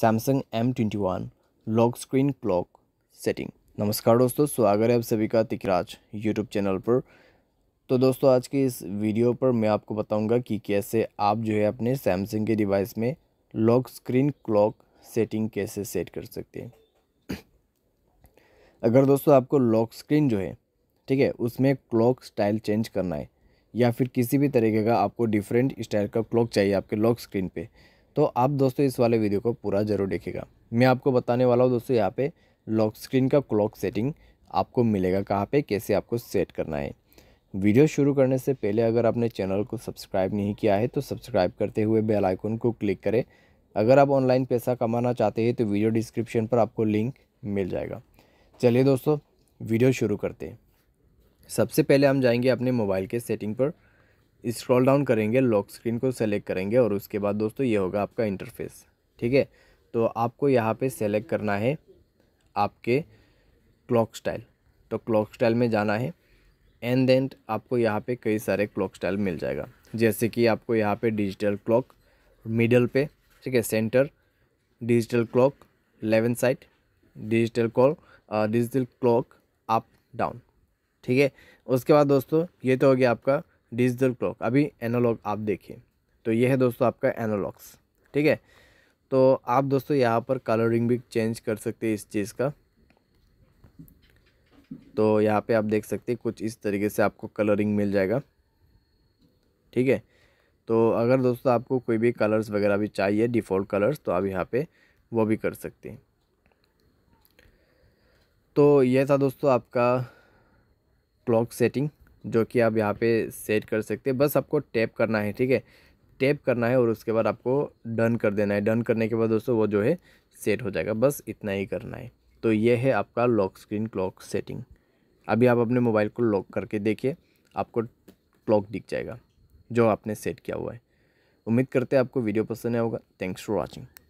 Samsung M twenty one lock screen clock setting नमस्कार दोस्तों स्वागत है आप सभी का तिकराज यूट्यूब चैनल पर तो दोस्तों आज की इस वीडियो पर मैं आपको बताऊंगा कि कैसे आप जो है अपने सैमसंग के डिवाइस में लॉक स्क्रीन क्लॉक सेटिंग कैसे सेट कर सकते हैं अगर दोस्तों आपको लॉक स्क्रीन जो है ठीक है उसमें क्लॉक स्टाइल चेंज करना है या फिर किसी भी तरीके का आपको डिफरेंट स्टाइल का क्लॉक चाहिए आपके लॉक स्क्रीन पे तो आप दोस्तों इस वाले वीडियो को पूरा ज़रूर देखेगा मैं आपको बताने वाला हूँ दोस्तों यहाँ पे लॉक स्क्रीन का क्लॉक सेटिंग आपको मिलेगा कहाँ पे कैसे आपको सेट करना है वीडियो शुरू करने से पहले अगर आपने चैनल को सब्सक्राइब नहीं किया है तो सब्सक्राइब करते हुए बेल आइकन को क्लिक करें अगर आप ऑनलाइन पैसा कमाना चाहते हैं तो वीडियो डिस्क्रिप्शन पर आपको लिंक मिल जाएगा चलिए दोस्तों वीडियो शुरू करते हैं सबसे पहले हम जाएंगे अपने मोबाइल के सेटिंग पर स्क्रॉल डाउन करेंगे लॉक स्क्रीन को सेलेक्ट करेंगे और उसके बाद दोस्तों ये होगा आपका इंटरफेस ठीक है तो आपको यहाँ पे सेलेक्ट करना है आपके क्लॉक स्टाइल तो क्लॉक स्टाइल में जाना है एंड देंट आपको यहाँ पे कई सारे क्लॉक स्टाइल मिल जाएगा जैसे कि आपको यहाँ पे डिजिटल क्लॉक मिडल पे ठीक है सेंटर डिजिटल क्लॉक लेवन side digital call digital clock up down ठीक है उसके बाद दोस्तों ये तो हो गया आपका डिजिटल क्लॉक अभी एनालॉग आप देखिए तो ये है दोस्तों आपका एनालॉग्स ठीक है तो आप दोस्तों यहाँ पर कलरिंग भी चेंज कर सकते हैं इस चीज़ का तो यहाँ पे आप देख सकते हैं कुछ इस तरीके से आपको कलरिंग मिल जाएगा ठीक है तो अगर दोस्तों आपको कोई भी कलर्स वगैरह भी चाहिए डिफ़ॉल्ट कलर्स तो आप यहाँ पे वो भी कर सकते हैं तो यह था दोस्तों आपका क्लॉक सेटिंग जो कि आप यहाँ पे सेट कर सकते हैं बस आपको टैप करना है ठीक है टैप करना है और उसके बाद आपको डन कर देना है डन करने के बाद दोस्तों वो जो है सेट हो जाएगा बस इतना ही करना है तो ये है आपका लॉक स्क्रीन क्लॉक सेटिंग अभी आप अपने मोबाइल को लॉक करके देखिए आपको क्लॉक दिख जाएगा जो आपने सेट किया हुआ है उम्मीद करते हैं आपको वीडियो पसंद आया होगा थैंक्स फॉर वॉचिंग